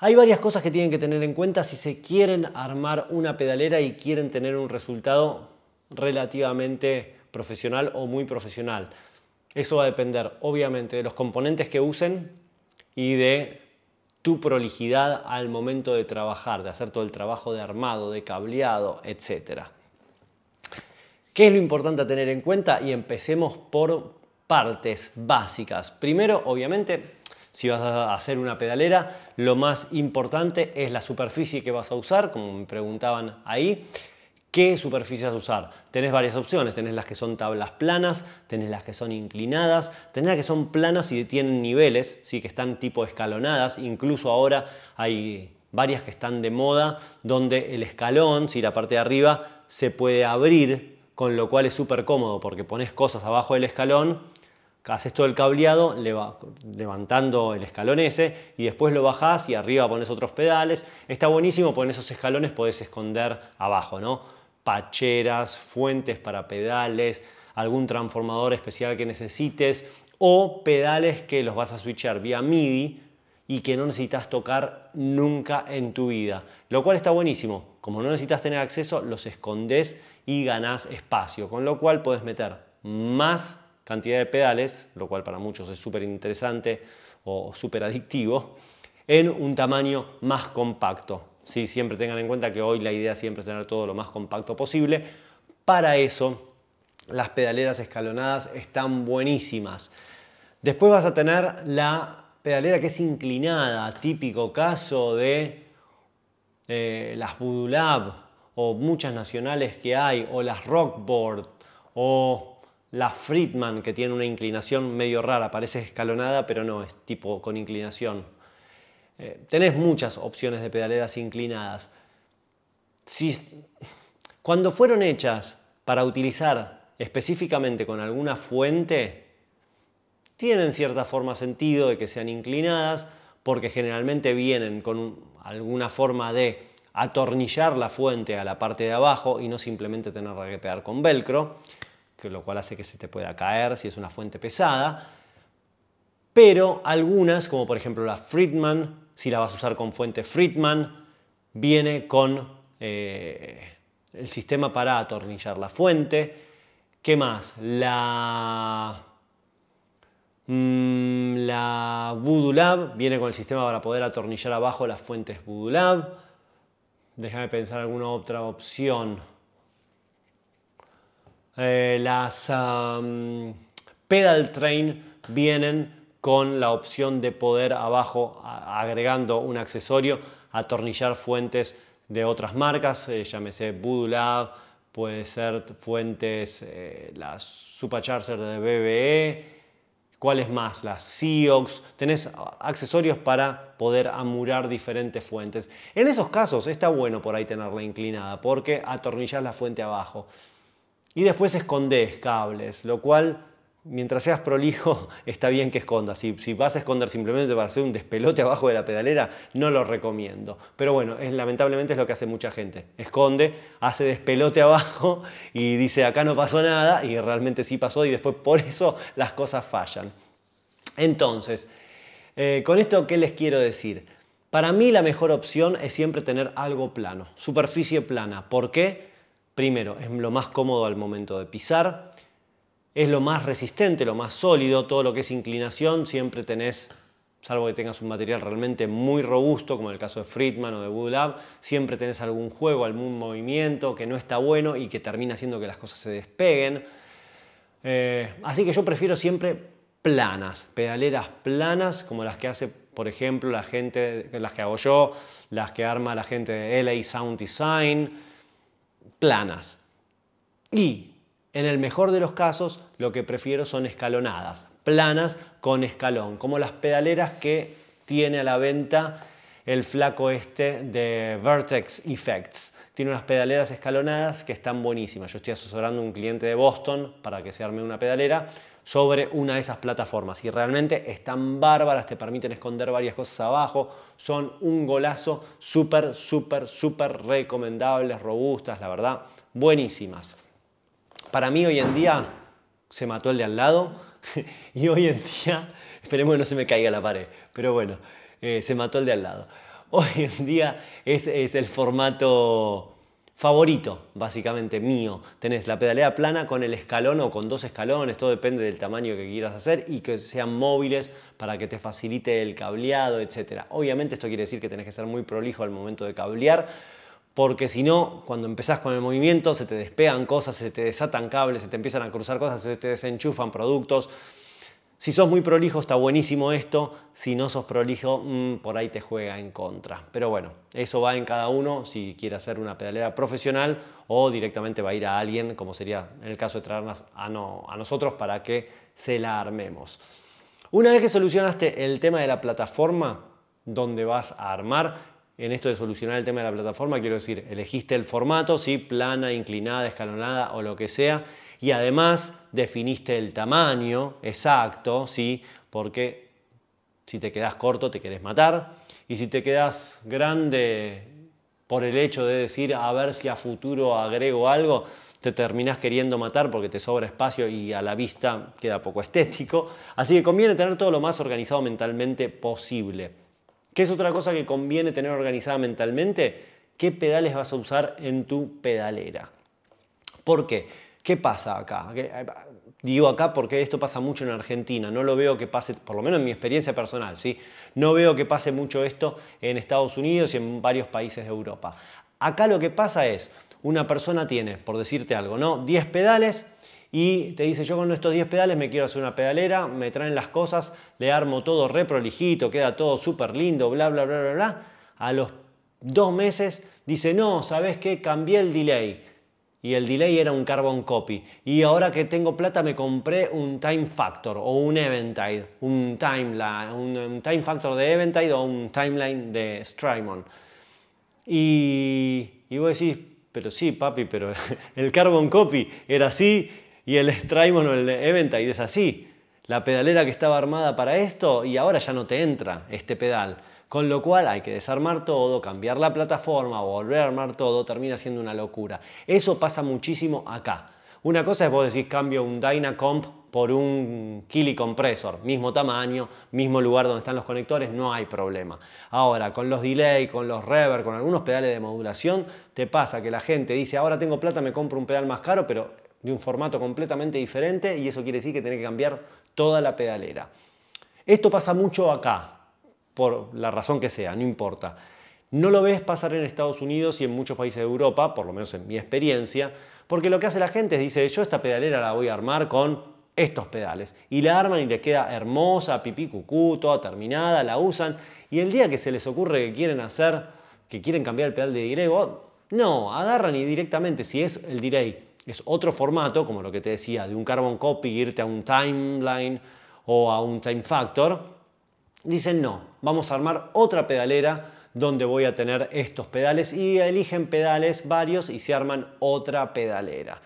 Hay varias cosas que tienen que tener en cuenta si se quieren armar una pedalera y quieren tener un resultado relativamente profesional o muy profesional. Eso va a depender, obviamente, de los componentes que usen y de tu prolijidad al momento de trabajar, de hacer todo el trabajo de armado, de cableado, etc. ¿Qué es lo importante a tener en cuenta? Y empecemos por partes básicas. Primero, obviamente, si vas a hacer una pedalera, lo más importante es la superficie que vas a usar, como me preguntaban ahí. ¿Qué superficies usar? Tenés varias opciones, tenés las que son tablas planas, tenés las que son inclinadas, tenés las que son planas y tienen niveles, ¿sí? que están tipo escalonadas, incluso ahora hay varias que están de moda, donde el escalón, la parte de arriba, se puede abrir, con lo cual es súper cómodo porque pones cosas abajo del escalón haces todo el cableado levantando el escalón ese y después lo bajás y arriba pones otros pedales. Está buenísimo, porque en esos escalones podés esconder abajo, ¿no? Pacheras, fuentes para pedales, algún transformador especial que necesites o pedales que los vas a switchar vía MIDI y que no necesitas tocar nunca en tu vida. Lo cual está buenísimo. Como no necesitas tener acceso, los escondes y ganás espacio, con lo cual podés meter más cantidad de pedales, lo cual para muchos es súper interesante o súper adictivo, en un tamaño más compacto. Sí, siempre tengan en cuenta que hoy la idea siempre es tener todo lo más compacto posible. Para eso, las pedaleras escalonadas están buenísimas. Después vas a tener la pedalera que es inclinada, típico caso de eh, las Voodoo o muchas nacionales que hay, o las Rockboard, o la Friedman, que tiene una inclinación medio rara, parece escalonada, pero no, es tipo con inclinación. Eh, tenés muchas opciones de pedaleras inclinadas. Si, cuando fueron hechas para utilizar específicamente con alguna fuente, tienen cierta forma sentido de que sean inclinadas, porque generalmente vienen con alguna forma de atornillar la fuente a la parte de abajo y no simplemente tener que pegar con velcro lo cual hace que se te pueda caer si es una fuente pesada. Pero algunas, como por ejemplo la Friedman, si la vas a usar con fuente Friedman, viene con eh, el sistema para atornillar la fuente. ¿Qué más? La, mm, la Voodoo Lab viene con el sistema para poder atornillar abajo las fuentes Voodoo Lab. Déjame pensar alguna otra opción. Eh, las pedal train vienen con la opción de poder abajo, agregando un accesorio, atornillar fuentes de otras marcas, eh, llámese Voodoo Lab, puede ser fuentes, las eh, la Supercharger de BBE, ¿Cuáles más? Las seox Tenés accesorios para poder amurar diferentes fuentes. En esos casos está bueno por ahí tenerla inclinada porque atornillas la fuente abajo. Y después escondes cables, lo cual, mientras seas prolijo, está bien que escondas. Si, vas a esconder simplemente para hacer un despelote abajo de la pedalera, no lo recomiendo. Pero bueno, es, lamentablemente es lo que hace mucha gente. Esconde, hace despelote abajo y dice acá no pasó nada y realmente sí pasó y después por eso las cosas fallan. Entonces, eh, con esto, ¿qué les quiero decir? Para mí la mejor opción es siempre tener algo plano, superficie plana. ¿Por qué? Primero, es lo más cómodo al momento de pisar, es lo más resistente, lo más sólido, todo lo que es inclinación, siempre tenés, salvo que tengas un material realmente muy robusto, como el caso de Friedman o de Woodlab, siempre tenés algún juego, algún movimiento que no está bueno y que termina haciendo que las cosas se despeguen. Eh, así que yo prefiero siempre planas, pedaleras planas como las que hace, por ejemplo, la gente, las que hago yo, las que arma la gente de LA Sound Design, planas. Y en el mejor de los casos, lo que prefiero son escalonadas, planas con escalón, como las pedaleras que tiene a la venta el flaco este de Vertex Effects. Tiene unas pedaleras escalonadas que están buenísimas. Yo estoy asesorando a un cliente de Boston para que se arme una pedalera sobre una de esas plataformas. Y realmente están bárbaras, te permiten esconder varias cosas abajo, son un golazo, súper, súper, súper recomendables, robustas, la verdad, buenísimas. Para mí hoy en día se mató el de al lado y hoy en día, esperemos que no se me caiga la pared, pero bueno, eh, se mató el de al lado. Hoy en día es, es el formato favorito, básicamente mío. Tenés la pedalea plana con el escalón o con dos escalones, todo depende del tamaño que quieras hacer y que sean móviles para que te facilite el cableado, etc. Obviamente esto quiere decir que tenés que ser muy prolijo al momento de cablear, porque si no, cuando empezás con el movimiento se te despegan cosas, se te desatan cables, se te empiezan a cruzar cosas, se te desenchufan productos. Si sos muy prolijo está buenísimo esto, si no sos prolijo mm, por ahí te juega en contra. Pero bueno, eso va en cada uno si quiere hacer una pedalera profesional o directamente va a ir a alguien, como sería en el caso de traernos a, nosotros para que se la armemos. Una vez que solucionaste el tema de la plataforma donde vas a armar, en esto de solucionar el tema de la plataforma, quiero decir, elegiste el formato, si plana, inclinada, escalonada o lo que sea, y además definiste el tamaño exacto, ¿sí? Porque si te quedas corto te querés matar y si te quedas grande por el hecho de decir a ver si a futuro agrego algo, te terminás queriendo matar porque te sobra espacio y a la vista queda poco estético. Así que conviene tener todo lo más organizado mentalmente posible. ¿Qué es otra cosa que conviene tener organizada mentalmente? ¿Qué pedales vas a usar en tu pedalera? ¿Por qué? ¿Qué pasa acá? Eh, digo acá porque esto pasa mucho en Argentina, no lo veo que pase, por lo menos en mi experiencia personal, ¿sí? no veo que pase mucho esto en Estados Unidos y en varios países de Europa. Acá lo que pasa es, una persona tiene, por decirte algo, ¿no? 10 pedales y te dice, yo con estos 10 pedales me quiero hacer una pedalera, me traen las cosas, le armo todo reprolijito, queda todo súper lindo, bla, bla, bla, bla, bla. A los dos meses dice, no, ¿sabes qué? Cambié el delay y el delay era un carbon copy. Y ahora que tengo plata me compré un time factor o un eventide, un un, time factor de eventide o un timeline de Strymon. Y, y vos decís, pero sí, papi, pero el carbon copy era así y el Strymon o el eventide es así. La pedalera que estaba armada para esto y ahora ya no te entra este pedal. Con lo cual hay que desarmar todo, cambiar la plataforma, volver a armar todo, termina siendo una locura. Eso pasa muchísimo acá. Una cosa es vos decís cambio un Dynacomp por un Kili compresor, mismo tamaño, mismo lugar donde están los conectores, no hay problema. Ahora, con los delay, con los reverb, con algunos pedales de modulación, te pasa que la gente dice, ahora tengo plata, me compro un pedal más caro, pero de un formato completamente diferente y eso quiere decir que tiene que cambiar toda la pedalera. Esto pasa mucho acá, por la razón que sea, no importa. No lo ves pasar en Estados Unidos y en muchos países de Europa, por lo menos en mi experiencia, porque lo que hace la gente es dice, yo esta pedalera la voy a armar con estos pedales. Y la arman y le queda hermosa, pipí cucú, toda terminada, la usan. Y el día que se les ocurre que quieren hacer, que quieren cambiar el pedal de dirego no, agarran y directamente, si es el direi es otro formato, como lo que te decía, de un carbon copy, irte a un timeline o a un time factor, dicen no, vamos a armar otra pedalera donde voy a tener estos pedales y eligen pedales varios y se arman otra pedalera.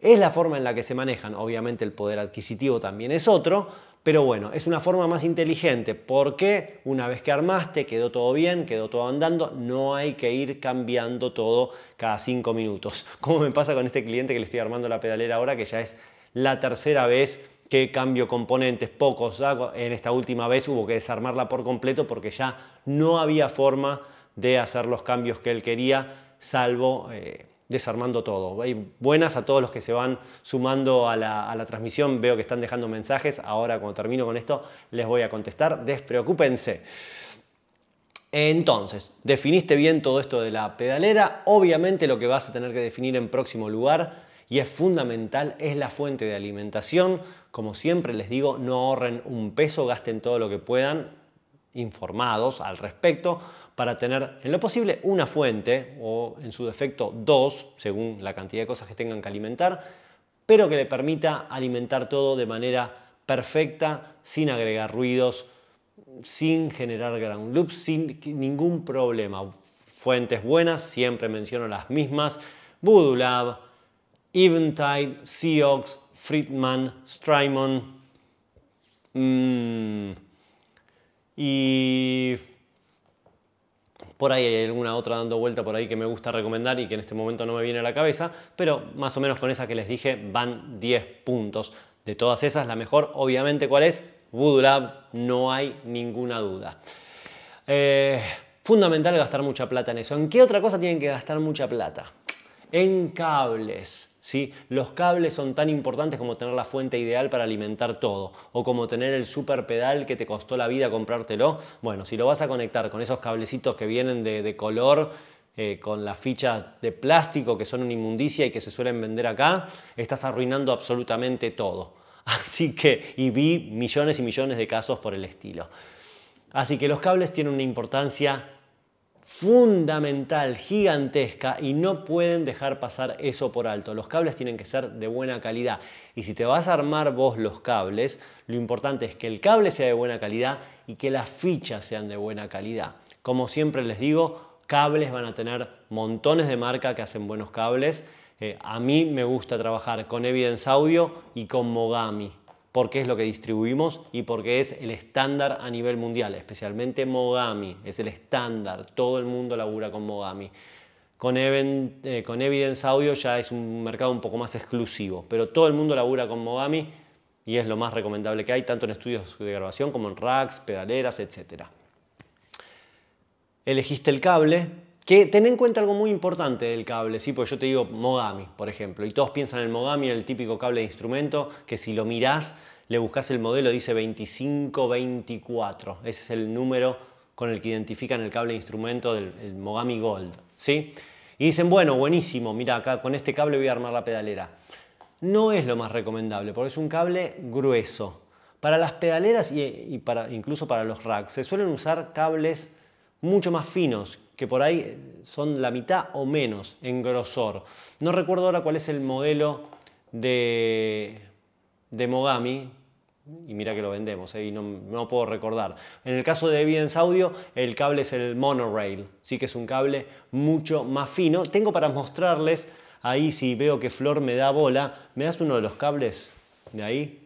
Es la forma en la que se manejan, obviamente el poder adquisitivo también es otro, pero bueno, es una forma más inteligente porque una vez que armaste, quedó todo bien, quedó todo andando, no hay que ir cambiando todo cada cinco minutos. Como me pasa con este cliente que le estoy armando la pedalera ahora, que ya es la tercera vez qué cambio componentes, pocos. En esta última vez hubo que desarmarla por completo porque ya no había forma de hacer los cambios que él quería, salvo eh, desarmando todo. buenas a todos los que se van sumando a la, a la, transmisión. Veo que están dejando mensajes. Ahora, cuando termino con esto, les voy a contestar. Despreocúpense. Entonces, definiste bien todo esto de la pedalera. Obviamente lo que vas a tener que definir en próximo lugar y es fundamental es la fuente de alimentación como siempre les digo, no ahorren un peso, gasten todo lo que puedan informados al respecto para tener en lo posible una fuente o en su defecto dos, según la cantidad de cosas que tengan que alimentar, pero que le permita alimentar todo de manera perfecta, sin agregar ruidos, sin generar ground loops, sin ningún problema. Fuentes buenas, siempre menciono las mismas, Voodoo Lab, Eventide, Seox, Friedman, Strymon. Mm, y por ahí hay alguna otra dando vuelta por ahí que me gusta recomendar y que en este momento no me viene a la cabeza, pero más o menos con esa que les dije van 10 puntos. De todas esas, la mejor, obviamente, ¿cuál es? Voodoo no hay ninguna duda. Eh, fundamental gastar mucha plata en eso. ¿En qué otra cosa tienen que gastar mucha plata? En cables. ¿sí? Los cables son tan importantes como tener la fuente ideal para alimentar todo o como tener el super pedal que te costó la vida comprártelo. Bueno, si lo vas a conectar con esos cablecitos que vienen de, color, eh, con las fichas de plástico que son una inmundicia y que se suelen vender acá, estás arruinando absolutamente todo. Así que, y vi millones y millones de casos por el estilo. Así que los cables tienen una importancia fundamental, gigantesca y no pueden dejar pasar eso por alto. Los cables tienen que ser de buena calidad y si te vas a armar vos los cables, lo importante es que el cable sea de buena calidad y que las fichas sean de buena calidad. Como siempre les digo, cables van a tener montones de marca que hacen buenos cables. Eh, a mí me gusta trabajar con Evidence Audio y con Mogami porque es lo que distribuimos y porque es el estándar a nivel mundial, especialmente Mogami, es el estándar, todo el mundo labura con Mogami. Eh, con, Evidence Audio ya es un mercado un poco más exclusivo, pero todo el mundo labura con Mogami y es lo más recomendable que hay, tanto en estudios de grabación como en racks, pedaleras, etc. Elegiste el cable, que ten en cuenta algo muy importante del cable, ¿sí? Porque yo te digo Mogami, por ejemplo, y todos piensan en el Mogami, el típico cable de instrumento, que si lo mirás, le buscas el modelo, dice 2524. Ese es el número con el que identifican el cable de instrumento del Mogami Gold, ¿sí? Y dicen, bueno, buenísimo, mira acá con este cable voy a armar la pedalera. No es lo más recomendable porque es un cable grueso. Para las pedaleras y, y para, incluso para los racks se suelen usar cables mucho más finos, que por ahí son la mitad o menos en grosor. No recuerdo ahora cuál es el modelo de, Mogami, y mira que lo vendemos, eh, y no, puedo recordar. En el caso de Evidence Audio, el cable es el monorail, sí que es un cable mucho más fino. Tengo para mostrarles, ahí si veo que Flor me da bola, ¿me das uno de los cables de ahí?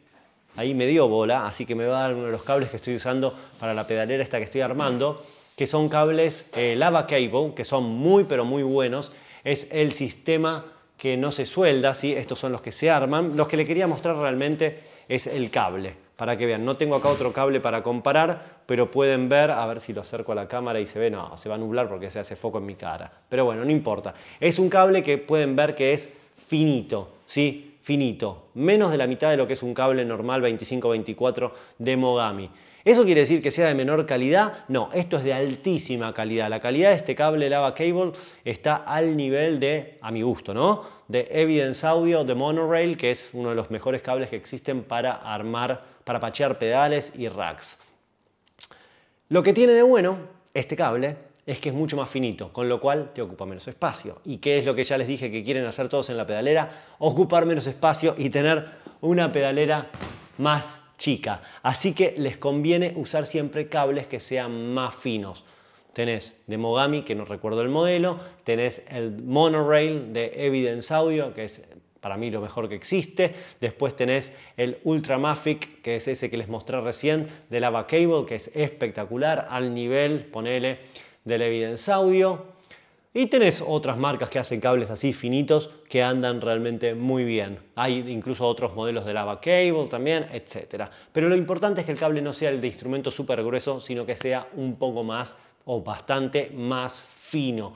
Ahí me dio bola, así que me va a dar uno de los cables que estoy usando para la pedalera esta que estoy armando que son cables eh, Lava Cable, que son muy pero muy buenos. Es el sistema que no se suelda, ¿sí? estos son los que se arman. Los que le quería mostrar realmente es el cable, para que vean. No tengo acá otro cable para comparar, pero pueden ver, a ver si lo acerco a la cámara y se ve, no, se va a nublar porque se hace foco en mi cara. Pero bueno, no importa. Es un cable que pueden ver que es finito, ¿sí? Finito. Menos de la mitad de lo que es un cable normal 25-24 de Mogami. ¿Eso quiere decir que sea de menor calidad? No, esto es de altísima calidad. La calidad de este cable Lava Cable está al nivel de, a mi gusto, ¿no? De Evidence Audio de Monorail, que es uno de los mejores cables que existen para armar, para pachear pedales y racks. Lo que tiene de bueno este cable es que es mucho más finito, con lo cual te ocupa menos espacio. ¿Y qué es lo que ya les dije que quieren hacer todos en la pedalera? Ocupar menos espacio y tener una pedalera más chica. Así que les conviene usar siempre cables que sean más finos. Tenés de Mogami, que no recuerdo el modelo, tenés el Monorail de Evidence Audio, que es para mí lo mejor que existe. Después tenés el Mafic que es ese que les mostré recién, de Lava Cable, que es espectacular, al nivel, ponele, del Evidence Audio. Y tenés otras marcas que hacen cables así finitos que andan realmente muy bien. Hay incluso otros modelos de lava cable también, etc. Pero lo importante es que el cable no sea el de instrumento súper grueso, sino que sea un poco más o bastante más fino.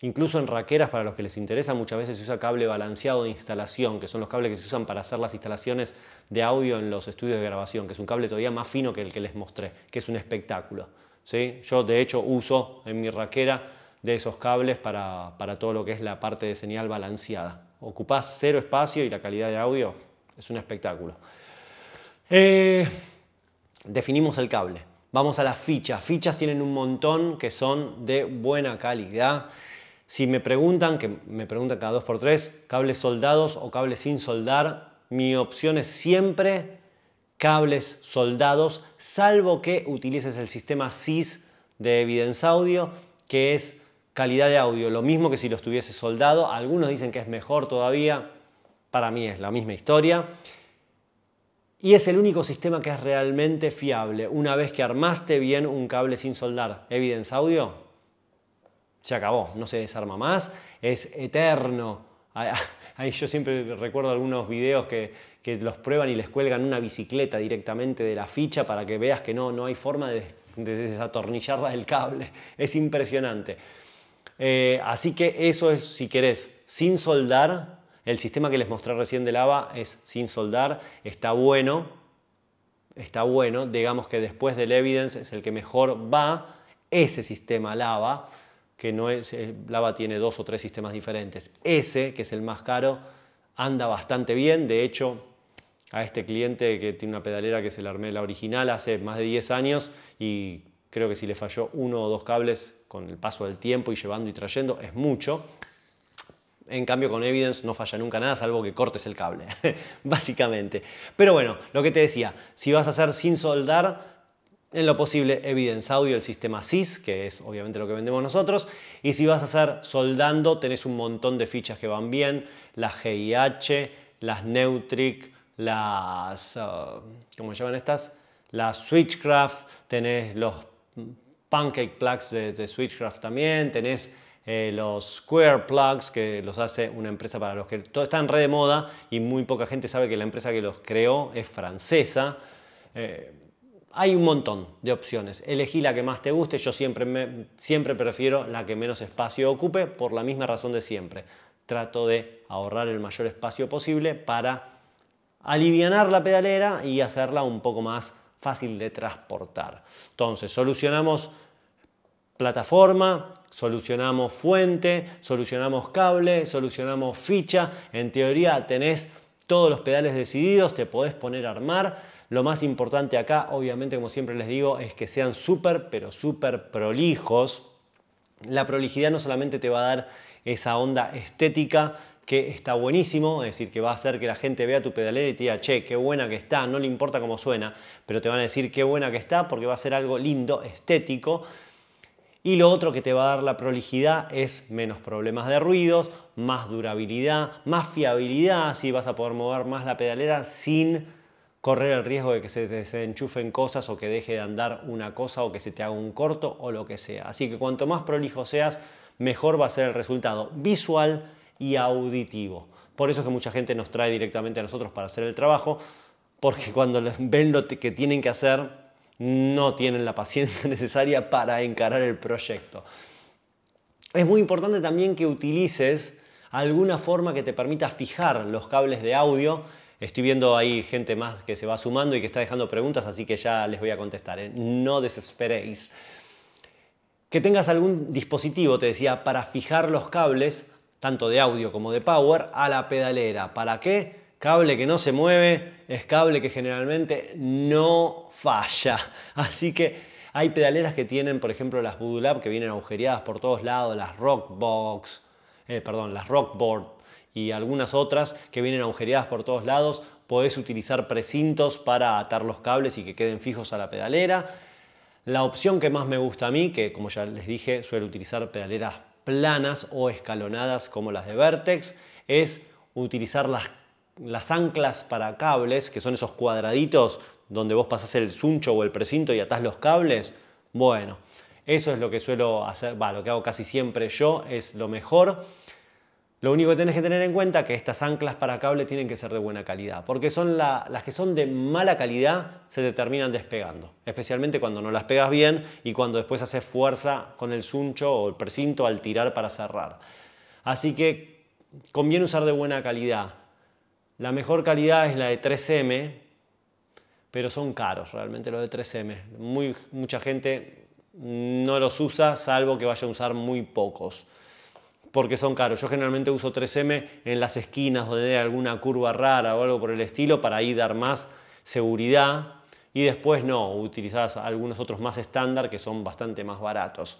Incluso en raqueras, para los que les interesa, muchas veces se usa cable balanceado de instalación, que son los cables que se usan para hacer las instalaciones de audio en los estudios de grabación, que es un cable todavía más fino que el que les mostré, que es un espectáculo. ¿Sí? Yo de hecho uso en mi raquera de esos cables para, todo lo que es la parte de señal balanceada. Ocupás cero espacio y la calidad de audio es un espectáculo. Eh, definimos el cable. Vamos a las fichas. Fichas tienen un montón que son de buena calidad. Si me preguntan, que me preguntan cada 2x3, cables soldados o cables sin soldar, mi opción es siempre cables soldados, salvo que utilices el sistema SIS de Evidence Audio, que es Calidad de audio, lo mismo que si lo estuviese soldado. Algunos dicen que es mejor todavía. Para mí es la misma historia. Y es el único sistema que es realmente fiable. Una vez que armaste bien un cable sin soldar, Evidence Audio, se acabó, no se desarma más, es eterno. Ahí yo siempre recuerdo algunos videos que, los prueban y les cuelgan una bicicleta directamente de la ficha para que veas que no, no hay forma de, de desatornillarla del cable. Es impresionante. Eh, así que eso es, si querés, sin soldar. El sistema que les mostré recién de lava es sin soldar. Está bueno. Está bueno. Digamos que después del Evidence es el que mejor va. Ese sistema lava, que no es. Eh, lava tiene dos o tres sistemas diferentes. Ese, que es el más caro, anda bastante bien. De hecho, a este cliente que tiene una pedalera que se le armé la original hace más de 10 años y creo que si le falló uno o dos cables con el paso del tiempo y llevando y trayendo, es mucho. En cambio, con Evidence no falla nunca nada, salvo que cortes el cable, básicamente. Pero bueno, lo que te decía, si vas a hacer sin soldar, en lo posible Evidence Audio, el sistema SIS, que es obviamente lo que vendemos nosotros. Y si vas a hacer soldando, tenés un montón de fichas que van bien, las GIH, las Neutric, las... Uh, ¿Cómo llaman estas? Las Switchcraft, tenés los pancake plugs de, Switchcraft también, tenés eh, los square plugs que los hace una empresa para los que todo está en red de moda y muy poca gente sabe que la empresa que los creó es francesa. Eh, hay un montón de opciones. Elegí la que más te guste. Yo siempre, siempre prefiero la que menos espacio ocupe por la misma razón de siempre. Trato de ahorrar el mayor espacio posible para aliviar la pedalera y hacerla un poco más fácil de transportar. Entonces, solucionamos plataforma, solucionamos fuente, solucionamos cable, solucionamos ficha. En teoría tenés todos los pedales decididos, te podés poner a armar. Lo más importante acá, obviamente, como siempre les digo, es que sean súper, pero súper prolijos. La prolijidad no solamente te va a dar esa onda estética que está buenísimo, es decir, que va a hacer que la gente vea tu pedalera y te diga, che, qué buena que está, no le importa cómo suena, pero te van a decir qué buena que está porque va a ser algo lindo, estético y lo otro que te va a dar la prolijidad es menos problemas de ruidos, más durabilidad, más fiabilidad, así vas a poder mover más la pedalera sin correr el riesgo de que se desenchufen cosas o que deje de andar una cosa o que se te haga un corto o lo que sea. Así que cuanto más prolijo seas, mejor va a ser el resultado visual y auditivo. Por eso es que mucha gente nos trae directamente a nosotros para hacer el trabajo, porque cuando ven lo que tienen que hacer, no tienen la paciencia necesaria para encarar el proyecto. Es muy importante también que utilices alguna forma que te permita fijar los cables de audio. Estoy viendo ahí gente más que se va sumando y que está dejando preguntas, así que ya les voy a contestar. ¿eh? No desesperéis. Que tengas algún dispositivo, te decía, para fijar los cables, tanto de audio como de power, a la pedalera. ¿Para qué? Cable que no se mueve es cable que generalmente no falla. Así que hay pedaleras que tienen, por ejemplo, las Voodoo Lab que vienen agujereadas por todos lados, las Rockbox, eh, perdón, las Rockboard y algunas otras que vienen agujereadas por todos lados. Podés utilizar precintos para atar los cables y que queden fijos a la pedalera. La opción que más me gusta a mí, que como ya les dije, suelo utilizar pedaleras planas o escalonadas como las de Vertex, es utilizar las las anclas para cables, que son esos cuadraditos donde vos pasás el suncho o el precinto y atás los cables, bueno, eso es lo que suelo hacer, va, lo que hago casi siempre yo, es lo mejor. Lo único que tenés que tener en cuenta es que estas anclas para cable tienen que ser de buena calidad, porque son las que son de mala calidad se te terminan despegando, especialmente cuando no las pegas bien y cuando después haces fuerza con el suncho o el precinto al tirar para cerrar. Así que conviene usar de buena calidad. La mejor calidad es la de 3M, pero son caros realmente los de 3M. Muy, mucha gente no los usa, salvo que vaya a usar muy pocos, porque son caros. Yo generalmente uso 3M en las esquinas donde hay alguna curva rara o algo por el estilo para ahí dar más seguridad. Y después no, Utilizas algunos otros más estándar que son bastante más baratos.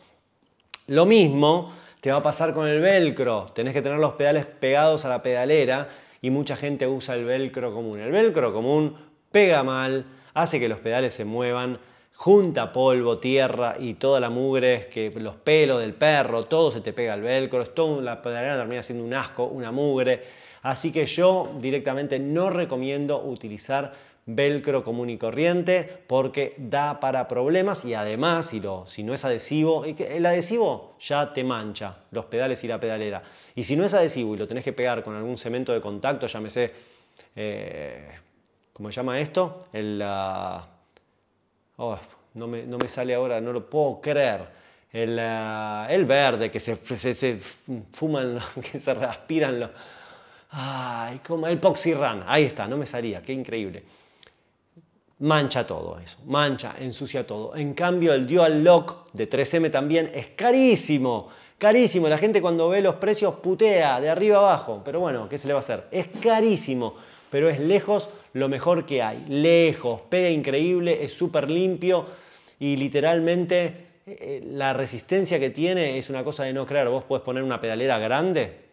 Lo mismo te va a pasar con el velcro. Tenés que tener los pedales pegados a la pedalera y mucha gente usa el velcro común. El velcro común pega mal, hace que los pedales se muevan, junta polvo, tierra y toda la mugre, que los pelos del perro, todo se te pega al velcro, todo, la pedalera termina siendo un asco, una mugre. Así que yo directamente no recomiendo utilizar velcro común y corriente porque da para problemas y además si, no es adhesivo, el adhesivo ya te mancha los pedales y la pedalera. Y si no es adhesivo y lo tenés que pegar con algún cemento de contacto, llámese, eh, ¿cómo se llama esto? El, ah, oh, no, me, sale ahora, no lo puedo creer. El, ah, el verde que se, se, fuman, que se respiran los... Ay, como el Poxy Run. Ahí está, no me salía, qué increíble mancha todo eso, mancha, ensucia todo. En cambio, el Dual Lock de 3M también es carísimo, carísimo. La gente cuando ve los precios putea de arriba abajo, pero bueno, ¿qué se le va a hacer? Es carísimo, pero es lejos lo mejor que hay. Lejos, pega increíble, es súper limpio y literalmente eh, eh, la resistencia que tiene es una cosa de no creer. Vos podés poner una pedalera grande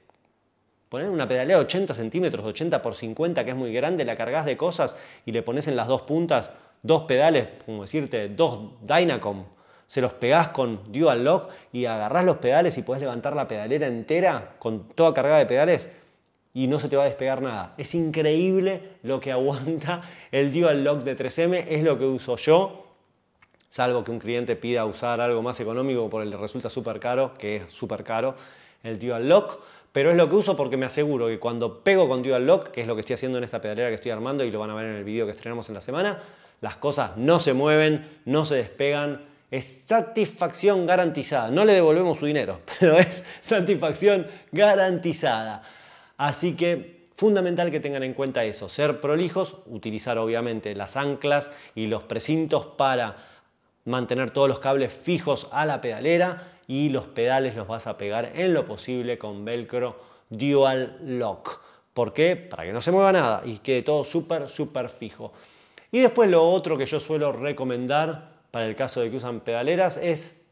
Poner una pedalera de 80 centímetros, 80 por 50, que es muy grande, la cargas de cosas y le pones en las dos puntas dos pedales, como decirte, dos Dynacom. Se los pegás con Dual Lock y agarrás los pedales y podés levantar la pedalera entera con toda cargada de pedales y no se te va a despegar nada. Es increíble lo que aguanta el Dual Lock de 3M, es lo que uso yo, salvo que un cliente pida usar algo más económico porque le resulta súper caro, que es súper caro el dual lock, pero es lo que uso porque me aseguro que cuando pego con dual lock, que es lo que estoy haciendo en esta pedalera que estoy armando y lo van a ver en el video que estrenamos en la semana, las cosas no se mueven, no se despegan, es satisfacción garantizada. No le devolvemos su dinero, pero es satisfacción garantizada. Así que fundamental que tengan en cuenta eso, ser prolijos, utilizar obviamente las anclas y los precintos para mantener todos los cables fijos a la pedalera y los pedales los vas a pegar en lo posible con velcro dual lock. ¿Por qué? Para que no se mueva nada y quede todo súper, súper fijo. Y después lo otro que yo suelo recomendar para el caso de que usan pedaleras es,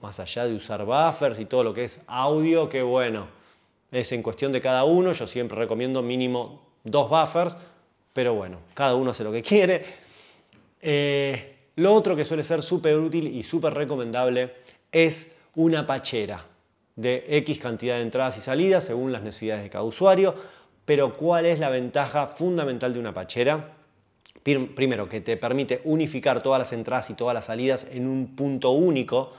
más allá de usar buffers y todo lo que es audio, que bueno, es en cuestión de cada uno, yo siempre recomiendo mínimo dos buffers, pero bueno, cada uno hace lo que quiere. Eh, lo otro que suele ser súper útil y súper recomendable es una pachera de X cantidad de entradas y salidas según las necesidades de cada usuario. Pero ¿cuál es la ventaja fundamental de una pachera? Primero, que te permite unificar todas las entradas y todas las salidas en un punto único,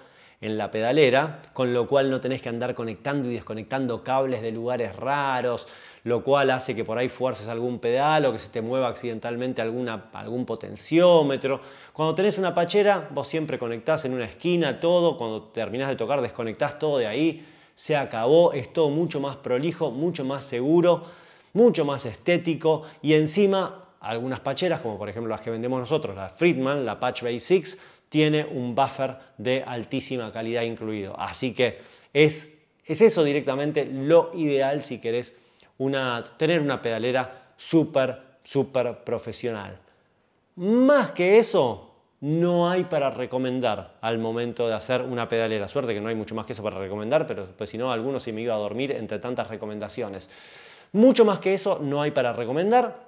en la pedalera, con lo cual no tenés que andar conectando y desconectando cables de lugares raros, lo cual hace que por ahí fuerces algún pedal o que se te mueva accidentalmente alguna, algún potenciómetro. Cuando tenés una pachera, vos siempre conectás en una esquina todo, cuando terminás de tocar desconectás todo de ahí, se acabó, es todo mucho más prolijo, mucho más seguro, mucho más estético y encima algunas pacheras, como por ejemplo las que vendemos nosotros, la Friedman, la Patch Bay 6, tiene un buffer de altísima calidad incluido. Así que es, eso directamente lo ideal si querés tener una pedalera súper, súper profesional. Más que eso, no hay para recomendar al momento de hacer una pedalera. Suerte que no hay mucho más que eso para recomendar, pero pues, si no, algunos se me iba a dormir entre tantas recomendaciones. Mucho más que eso no hay para recomendar.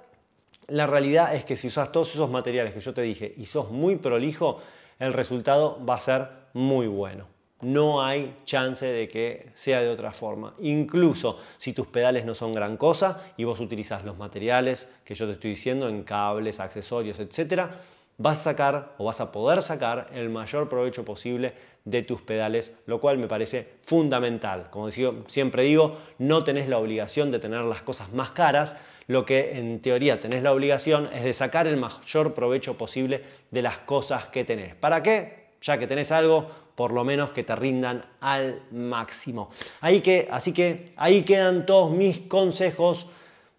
La realidad es que si usas todos esos materiales que yo te dije y sos muy prolijo, el resultado va a ser muy bueno. No hay chance de que sea de otra forma. Incluso si tus pedales no son gran cosa y vos utilizas los materiales que yo te estoy diciendo en cables, accesorios, etcétera, vas a sacar o vas a poder sacar el mayor provecho posible de tus pedales, lo cual me parece fundamental. Como siempre digo, no tenés la obligación de tener las cosas más caras, lo que en teoría tenés la obligación es de sacar el mayor provecho posible de las cosas que tenés. ¿Para qué? Ya que tenés algo, por lo menos que te rindan al máximo. Ahí que, así que ahí quedan todos mis consejos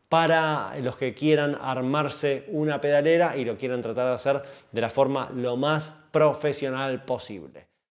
para los que quieran armarse una pedalera y lo quieran tratar de hacer de la forma lo más profesional posible.